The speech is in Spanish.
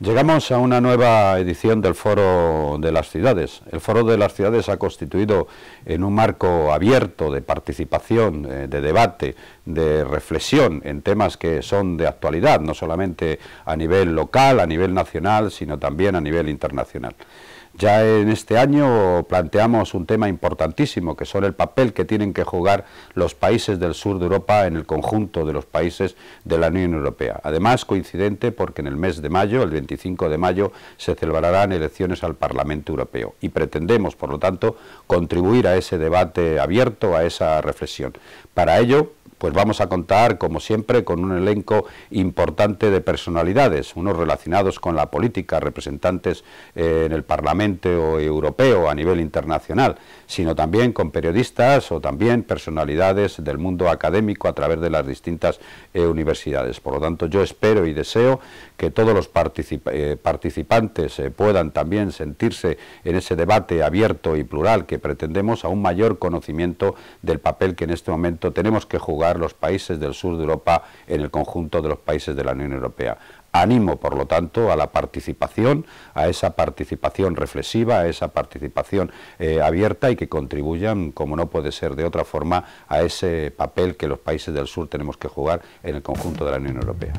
Llegamos a una nueva edición del Foro de las Ciudades. El Foro de las Ciudades ha constituido en un marco abierto de participación, eh, de debate, de reflexión en temas que son de actualidad, no solamente a nivel local, a nivel nacional, sino también a nivel internacional. Ya en este año planteamos un tema importantísimo, que son el papel que tienen que jugar los países del sur de Europa en el conjunto de los países de la Unión Europea. Además, coincidente porque en el mes de mayo, el 25 de mayo, se celebrarán elecciones al Parlamento Europeo y pretendemos, por lo tanto, contribuir a ese debate abierto, a esa reflexión. Para ello, pues vamos a contar, como siempre, con un elenco importante de personalidades, unos relacionados con la política, representantes eh, en el Parlamento europeo a nivel internacional, sino también con periodistas o también personalidades del mundo académico a través de las distintas eh, universidades. Por lo tanto, yo espero y deseo que todos los eh, participantes puedan también sentirse en ese debate abierto y plural que pretendemos a un mayor conocimiento del papel que en este momento tenemos que jugar los países del sur de Europa en el conjunto de los países de la Unión Europea. Animo, por lo tanto, a la participación, a esa participación reflexiva, a esa participación eh, abierta y que contribuyan, como no puede ser de otra forma, a ese papel que los países del sur tenemos que jugar en el conjunto de la Unión Europea.